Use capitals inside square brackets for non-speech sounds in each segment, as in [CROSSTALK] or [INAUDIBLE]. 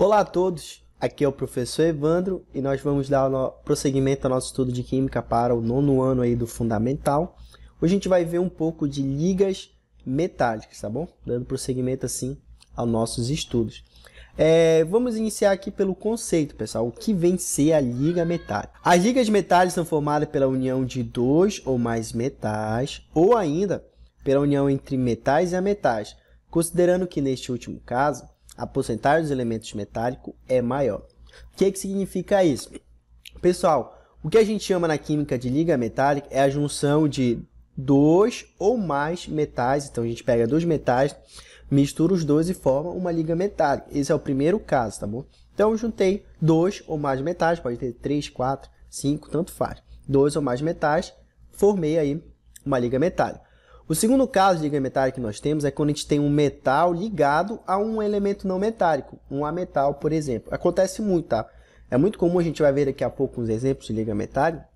Olá a todos, aqui é o professor Evandro e nós vamos dar prosseguimento ao nosso estudo de Química para o nono ano aí do Fundamental. Hoje a gente vai ver um pouco de ligas metálicas, tá bom? Dando prosseguimento assim aos nossos estudos. É, vamos iniciar aqui pelo conceito, pessoal. O que vem ser a liga metálica? As ligas metálicas são formadas pela união de dois ou mais metais, ou ainda pela união entre metais e ametais, considerando que neste último caso a porcentagem dos elementos metálicos é maior. O que, é que significa isso? Pessoal, o que a gente chama na química de liga metálica é a junção de dois ou mais metais. Então, a gente pega dois metais, mistura os dois e forma uma liga metálica. Esse é o primeiro caso, tá bom? Então, juntei dois ou mais metais, pode ter três, quatro, cinco, tanto faz. Dois ou mais metais, formei aí uma liga metálica. O segundo caso de liga metálica que nós temos é quando a gente tem um metal ligado a um elemento não metálico, um ametal, por exemplo. Acontece muito, tá? É muito comum, a gente vai ver daqui a pouco uns exemplos de liga metálica,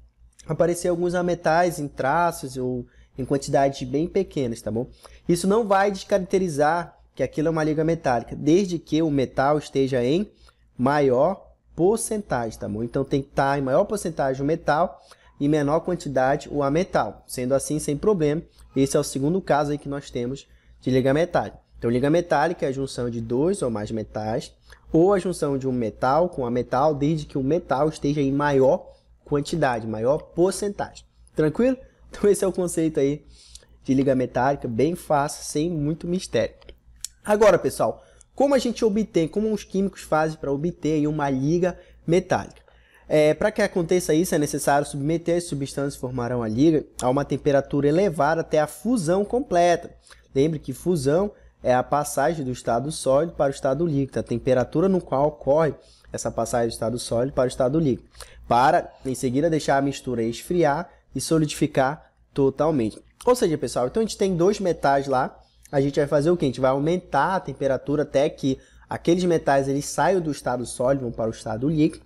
aparecer alguns ametais em traços ou em quantidades bem pequenas, tá bom? Isso não vai descaracterizar que aquilo é uma liga metálica, desde que o metal esteja em maior porcentagem, tá bom? Então tem que estar tá em maior porcentagem o metal e menor quantidade o ametal. Sendo assim, sem problema, esse é o segundo caso aí que nós temos de liga metálica. Então, liga metálica é a junção de dois ou mais metais, ou a junção de um metal com a metal, desde que o metal esteja em maior quantidade, maior porcentagem. Tranquilo? [LAUGHS] Então, esse é o conceito aí de liga metálica, bem fácil, sem muito mistério. Agora, pessoal, como a gente obtém, como os químicos fazem para obter uma liga metálica? É, Para que aconteça isso, é necessário submeter as substâncias que formarão a liga a uma temperatura elevada até a fusão completa. Lembre que fusão é a passagem do estado sólido para o estado líquido, a temperatura no qual ocorre essa passagem do estado sólido para o estado líquido, para em seguida deixar a mistura esfriar e solidificar totalmente. Ou seja, pessoal, então a gente tem dois metais lá, a gente vai fazer o que? A gente vai aumentar a temperatura até que aqueles metais eles saiam do estado sólido vão para o estado líquido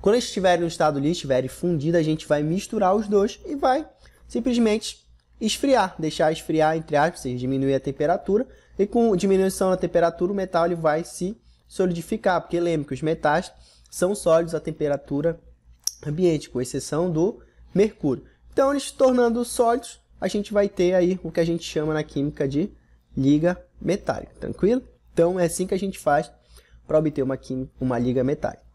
quando eles estiverem no estado líquido, estiverem fundido, a gente vai misturar os dois e vai simplesmente esfriar, deixar esfriar entre aspas, ou seja, diminuir a temperatura. E com diminuição da temperatura, o metal ele vai se solidificar, porque lembre que os metais são sólidos à temperatura ambiente, com exceção do mercúrio. Então, eles se tornando sólidos, a gente vai ter aí o que a gente chama na química de liga metálica, tranquilo? Então, é assim que a gente faz para obter uma, uma liga metálica.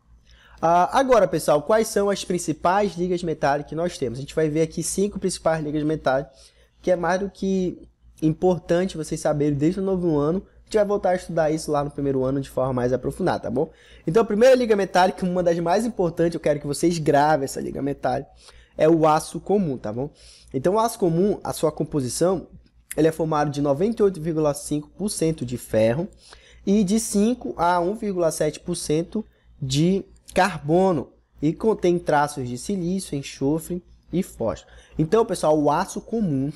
Ah, agora, pessoal, quais são as principais ligas metálicas que nós temos? A gente vai ver aqui cinco principais ligas metálicas, que é mais do que importante vocês saberem desde o novo ano. A gente vai voltar a estudar isso lá no primeiro ano de forma mais aprofundada, tá bom? Então, a primeira liga metálica, uma das mais importantes, eu quero que vocês gravem essa liga metálica, é o aço comum, tá bom? Então, o aço comum, a sua composição, ele é formado de 98,5% de ferro e de 5 a 1,7% de carbono e contém traços de silício, enxofre e fósforo. Então, pessoal, o aço comum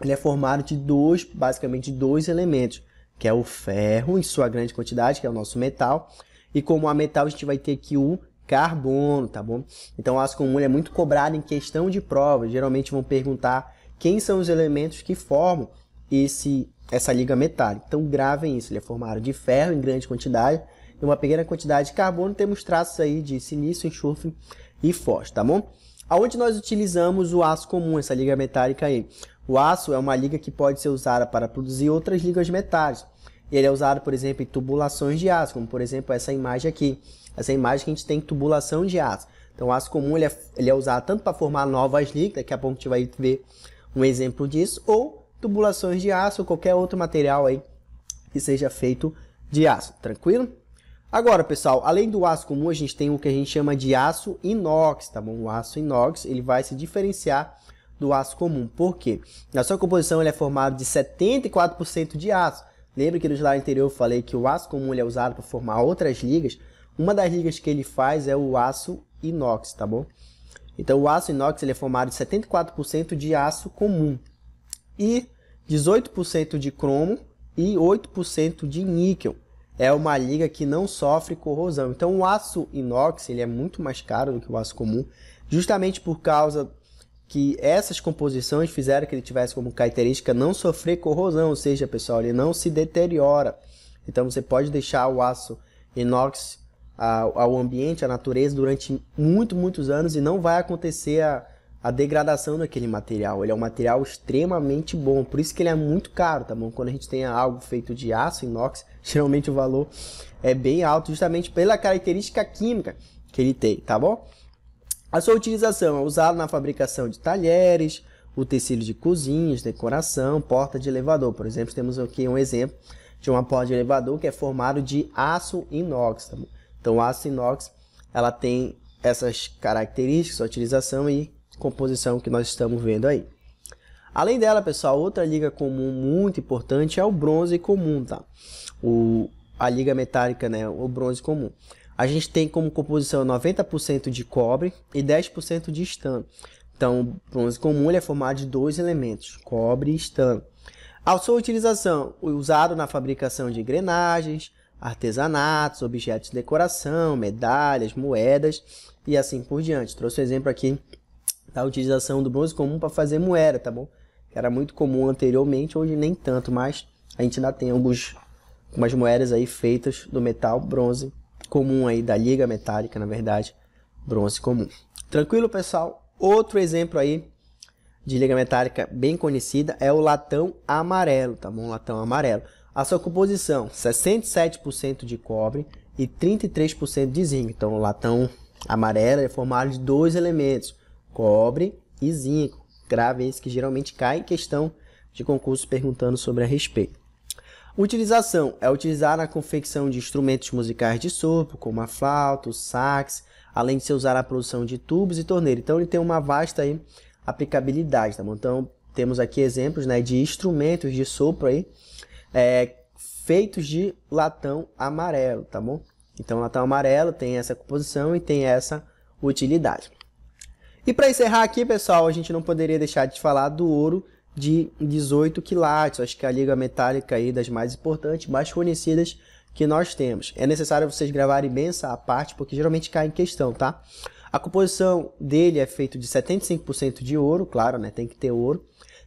ele é formado de dois, basicamente dois elementos, que é o ferro em sua grande quantidade, que é o nosso metal, e como a metal a gente vai ter aqui o carbono, tá bom? Então, o aço comum é muito cobrado em questão de prova. Geralmente vão perguntar quem são os elementos que formam esse essa liga metálica. Então gravem isso, ele é formado de ferro em grande quantidade e uma pequena quantidade de carbono, temos traços aí de silício, enxofre e fósforo, tá bom? Aonde nós utilizamos o aço comum, essa liga metálica aí? O aço é uma liga que pode ser usada para produzir outras ligas metálicas. Ele é usado, por exemplo, em tubulações de aço, como por exemplo essa imagem aqui. Essa imagem que a gente tem tubulação de aço. Então, o aço comum ele é, ele é usado tanto para formar novas ligas, daqui a pouco a gente vai ver um exemplo disso, ou tubulações de aço ou qualquer outro material aí que seja feito de aço, tranquilo? Agora, pessoal, além do aço comum, a gente tem o que a gente chama de aço inox, tá bom? O aço inox, ele vai se diferenciar do aço comum. Por quê? Na sua composição, ele é formado de 74% de aço. Lembra que no slide anterior eu falei que o aço comum é usado para formar outras ligas? Uma das ligas que ele faz é o aço inox, tá bom? Então, o aço inox ele é formado de 74% de aço comum e 18% de cromo e 8% de níquel. É uma liga que não sofre corrosão. Então o aço inox ele é muito mais caro do que o aço comum, justamente por causa que essas composições fizeram que ele tivesse como característica não sofrer corrosão, ou seja, pessoal, ele não se deteriora. Então você pode deixar o aço inox ah, ao ambiente, à natureza durante muito, muitos anos e não vai acontecer a, a degradação daquele material. Ele é um material extremamente bom, por isso que ele é muito caro, tá bom? Quando a gente tem algo feito de aço, inox, [LAUGHS] geralmente o valor é bem alto, justamente pela característica química que ele tem, tá bom? A sua utilização é usada na fabricação de talheres, utensílios de cozinhas, decoração, porta de elevador. Por exemplo, temos aqui um exemplo de uma porta de elevador que é formado de aço inox. Tá bom? Então, o aço inox ela tem essas características, sua utilização e composição que nós estamos vendo aí. Além dela, pessoal, outra liga comum muito importante é o bronze comum, tá? O, a liga metálica, né? O bronze comum. A gente tem como composição 90% de cobre e 10% de estanho. Então, o bronze comum ele é formado de dois elementos, cobre e estanho. A sua utilização, usado na fabricação de engrenagens, artesanatos, objetos de decoração, medalhas, moedas e assim por diante. Trouxe um exemplo aqui da utilização do bronze comum para fazer moeda, tá bom? Era muito comum anteriormente, hoje nem tanto, mas a gente ainda tem alguns, algumas moedas aí feitas do metal bronze comum aí, da liga metálica, na verdade, bronze comum. Tranquilo, pessoal? Outro exemplo aí de liga metálica bem conhecida é o latão amarelo, tá bom? Latão amarelo. A sua composição, 67% de cobre e 33% de zinco. Então, o latão amarelo é formado de dois elementos, cobre e zinco. Grave esse que geralmente cai em questão de concurso perguntando sobre a respeito. Utilização é utilizar na confecção de instrumentos musicais de sopro, como a flauta, o sax, além de ser usar a produção de tubos e torneira. Então ele tem uma vasta aí, aplicabilidade, tá bom? Então temos aqui exemplos né, de instrumentos de sopro aí, é, feitos de latão amarelo, tá bom? Então latão amarelo tem essa composição e tem essa utilidade. E para encerrar aqui, pessoal, a gente não poderia deixar de falar do ouro de 18 quilates, acho que é a liga metálica aí das mais importantes, mais conhecidas que nós temos. É necessário vocês gravarem bem essa parte, porque geralmente cai em questão, tá? A composição dele é feita de 75% de ouro, claro, né? Tem que ter ouro.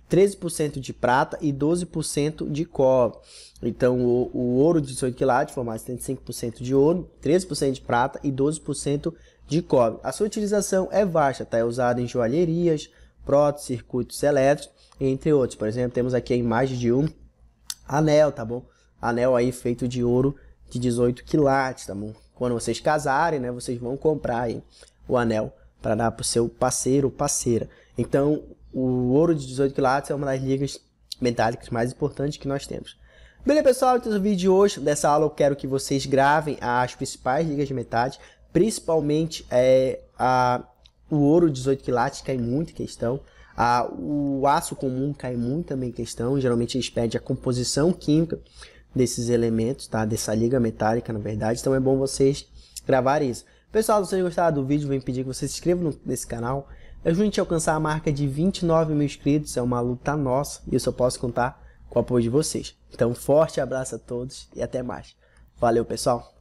13% de prata e 12% de cobre. Então, o, o ouro de 18 quilates formado 75% de ouro, 13% de prata e 12% de cobre. A sua utilização é vasta, tá? é usada em joalherias, próteses, circuitos elétricos, entre outros. Por exemplo, temos aqui a imagem de um anel, tá bom? Anel aí feito de ouro de 18 quilates, tá bom? Quando vocês casarem, né, vocês vão comprar aí o anel para dar para o seu parceiro ou parceira. Então, o ouro de 18 quilates é uma das ligas metálicas mais importantes que nós temos. Beleza, pessoal? Então, no é vídeo de hoje, dessa aula, eu quero que vocês gravem as principais ligas metálicas principalmente é, a, o ouro 18 quilates cai muito em questão, a, o aço comum cai muito também em questão, geralmente eles pedem a composição química desses elementos, tá? dessa liga metálica na verdade, então é bom vocês gravarem isso. Pessoal, se vocês gostaram do vídeo, vem pedir que vocês se inscrevam no, nesse canal, ajude é a gente a alcançar a marca de 29 mil inscritos, é uma luta nossa e eu só posso contar com o apoio de vocês. Então, forte abraço a todos e até mais. Valeu, pessoal!